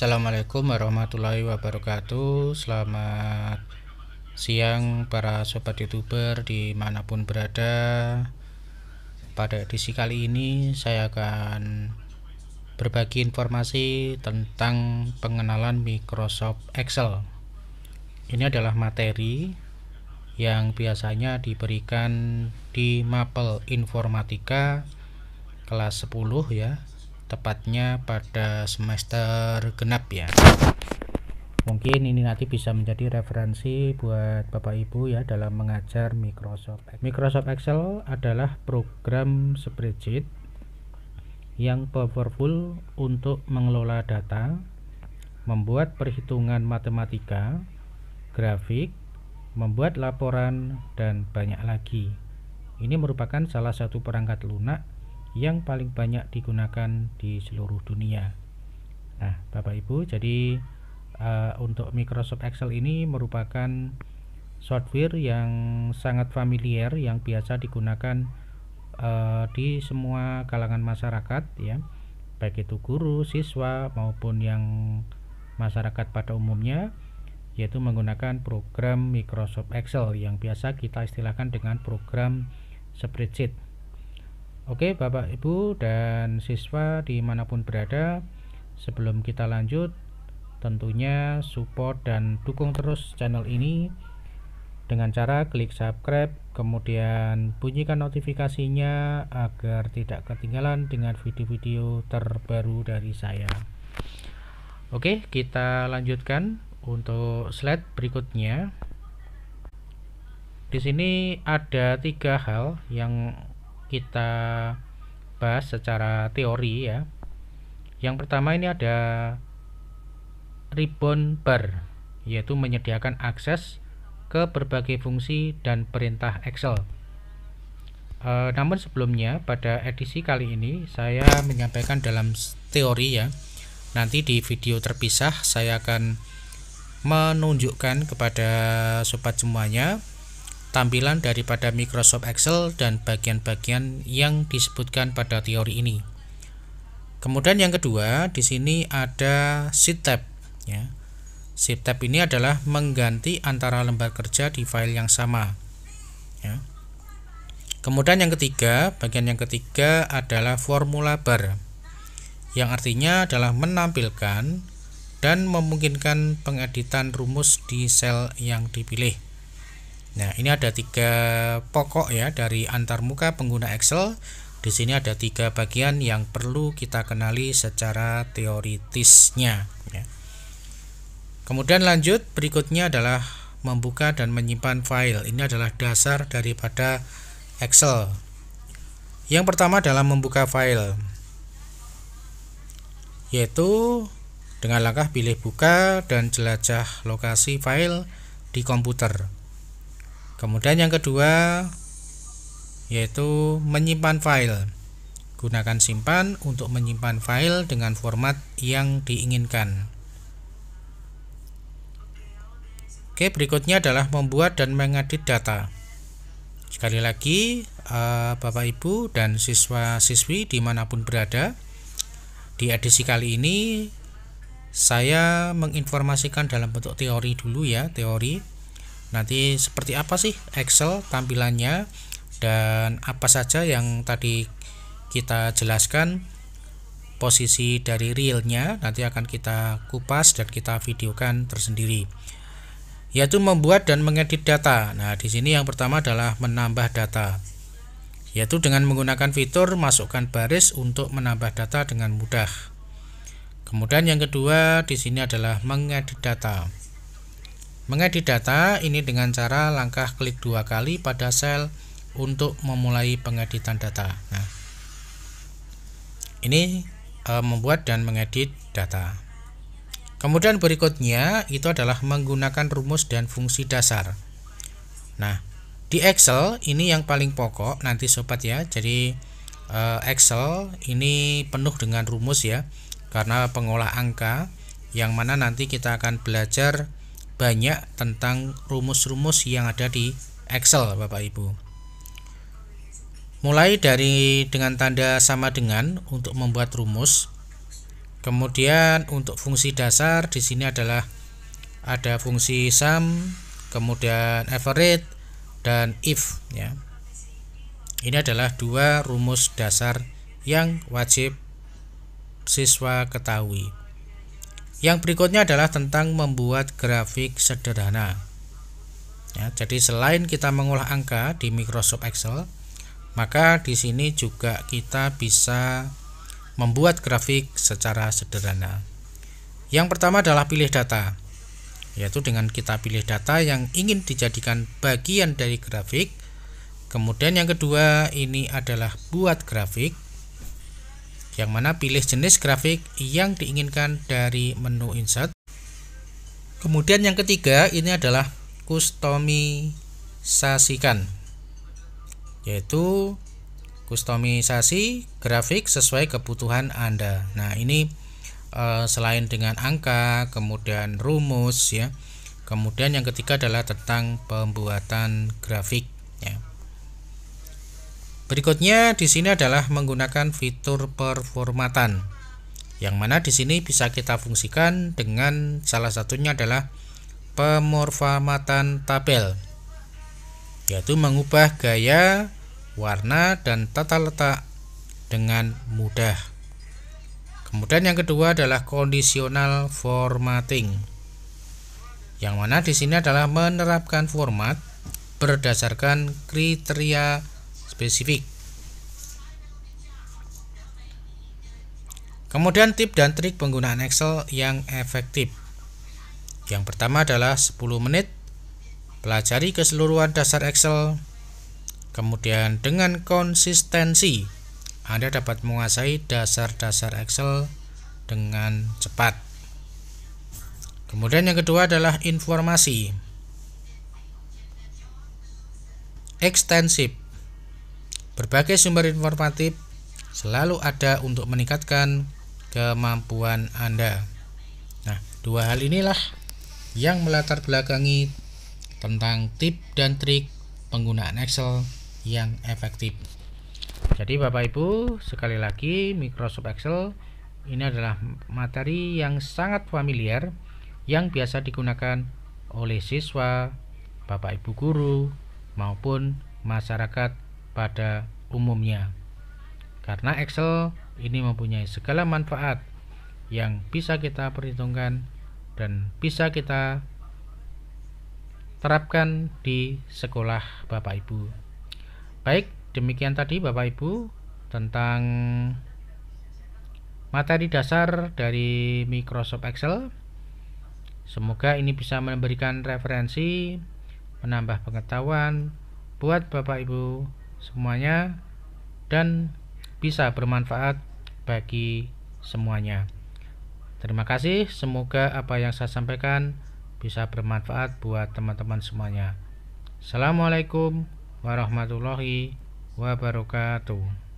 Assalamualaikum warahmatullahi wabarakatuh Selamat siang para sobat youtuber dimanapun berada Pada edisi kali ini saya akan berbagi informasi tentang pengenalan Microsoft Excel Ini adalah materi yang biasanya diberikan di mapel informatika kelas 10 ya tepatnya pada semester genap ya mungkin ini nanti bisa menjadi referensi buat Bapak Ibu ya dalam mengajar Microsoft Excel. Microsoft Excel adalah program spreadsheet yang powerful untuk mengelola data membuat perhitungan matematika grafik membuat laporan dan banyak lagi ini merupakan salah satu perangkat lunak yang paling banyak digunakan di seluruh dunia. Nah, Bapak Ibu, jadi uh, untuk Microsoft Excel ini merupakan software yang sangat familiar yang biasa digunakan uh, di semua kalangan masyarakat ya, baik itu guru, siswa maupun yang masyarakat pada umumnya yaitu menggunakan program Microsoft Excel yang biasa kita istilahkan dengan program spreadsheet. Oke Bapak Ibu dan siswa dimanapun berada Sebelum kita lanjut Tentunya support dan dukung terus channel ini Dengan cara klik subscribe Kemudian bunyikan notifikasinya Agar tidak ketinggalan dengan video-video terbaru dari saya Oke kita lanjutkan untuk slide berikutnya di sini ada tiga hal yang kita bahas secara teori ya. Yang pertama ini ada ribbon bar, yaitu menyediakan akses ke berbagai fungsi dan perintah Excel. E, namun sebelumnya pada edisi kali ini saya menyampaikan dalam teori ya. Nanti di video terpisah saya akan menunjukkan kepada sobat semuanya tampilan daripada Microsoft Excel dan bagian-bagian yang disebutkan pada teori ini. Kemudian yang kedua, di sini ada sheet tab ya. Sheet tab ini adalah mengganti antara lembar kerja di file yang sama. Ya. Kemudian yang ketiga, bagian yang ketiga adalah formula bar. Yang artinya adalah menampilkan dan memungkinkan pengeditan rumus di sel yang dipilih. Nah, ini ada tiga pokok ya dari antarmuka pengguna Excel. Di sini ada tiga bagian yang perlu kita kenali secara teoritisnya. Ya. Kemudian lanjut berikutnya adalah membuka dan menyimpan file. Ini adalah dasar daripada Excel. Yang pertama adalah membuka file, yaitu dengan langkah pilih buka dan jelajah lokasi file di komputer kemudian yang kedua yaitu menyimpan file gunakan simpan untuk menyimpan file dengan format yang diinginkan Oke berikutnya adalah membuat dan mengedit data sekali lagi eh, Bapak Ibu dan siswa-siswi dimanapun berada di edisi kali ini saya menginformasikan dalam bentuk teori dulu ya teori nanti seperti apa sih Excel tampilannya dan apa saja yang tadi kita jelaskan posisi dari realnya nanti akan kita kupas dan kita videokan tersendiri yaitu membuat dan mengedit data nah di sini yang pertama adalah menambah data yaitu dengan menggunakan fitur masukkan baris untuk menambah data dengan mudah Kemudian yang kedua di sini adalah mengedit data. Mengedit data ini dengan cara langkah klik dua kali pada sel untuk memulai pengeditan data. Nah, ini e, membuat dan mengedit data. Kemudian berikutnya itu adalah menggunakan rumus dan fungsi dasar. Nah, di Excel ini yang paling pokok nanti sobat ya. Jadi e, Excel ini penuh dengan rumus ya karena pengolah angka yang mana nanti kita akan belajar banyak tentang rumus-rumus yang ada di Excel Bapak Ibu mulai dari dengan tanda sama dengan untuk membuat rumus kemudian untuk fungsi dasar di sini adalah ada fungsi sum kemudian average dan if ya ini adalah dua rumus dasar yang wajib siswa ketahui yang berikutnya adalah tentang membuat grafik sederhana. Ya, jadi selain kita mengolah angka di Microsoft Excel, maka di sini juga kita bisa membuat grafik secara sederhana. Yang pertama adalah pilih data, yaitu dengan kita pilih data yang ingin dijadikan bagian dari grafik. Kemudian yang kedua ini adalah buat grafik yang mana pilih jenis grafik yang diinginkan dari menu insert. Kemudian yang ketiga ini adalah kustomisasikan, yaitu kustomisasi grafik sesuai kebutuhan Anda. Nah ini eh, selain dengan angka, kemudian rumus ya. Kemudian yang ketiga adalah tentang pembuatan grafik ya. Berikutnya di sini adalah menggunakan fitur performatan. Yang mana di sini bisa kita fungsikan dengan salah satunya adalah pemorfamatan tabel yaitu mengubah gaya, warna, dan tata letak dengan mudah. Kemudian yang kedua adalah conditional formatting. Yang mana di sini adalah menerapkan format berdasarkan kriteria spesifik. Kemudian tip dan trik penggunaan Excel yang efektif. Yang pertama adalah 10 menit pelajari keseluruhan dasar Excel. Kemudian dengan konsistensi Anda dapat menguasai dasar-dasar Excel dengan cepat. Kemudian yang kedua adalah informasi. Ekstensif Berbagai sumber informatif selalu ada untuk meningkatkan kemampuan Anda. Nah, dua hal inilah yang melatar belakangi tentang tip dan trik penggunaan Excel yang efektif. Jadi Bapak Ibu, sekali lagi Microsoft Excel ini adalah materi yang sangat familiar yang biasa digunakan oleh siswa, Bapak Ibu guru maupun masyarakat pada umumnya. Karena Excel ini mempunyai segala manfaat yang bisa kita perhitungkan dan bisa kita terapkan di sekolah Bapak Ibu. Baik, demikian tadi Bapak Ibu tentang materi dasar dari Microsoft Excel. Semoga ini bisa memberikan referensi, menambah pengetahuan buat Bapak Ibu semuanya dan bisa bermanfaat bagi semuanya. Terima kasih, semoga apa yang saya sampaikan bisa bermanfaat buat teman-teman semuanya. Assalamualaikum warahmatullahi wabarakatuh.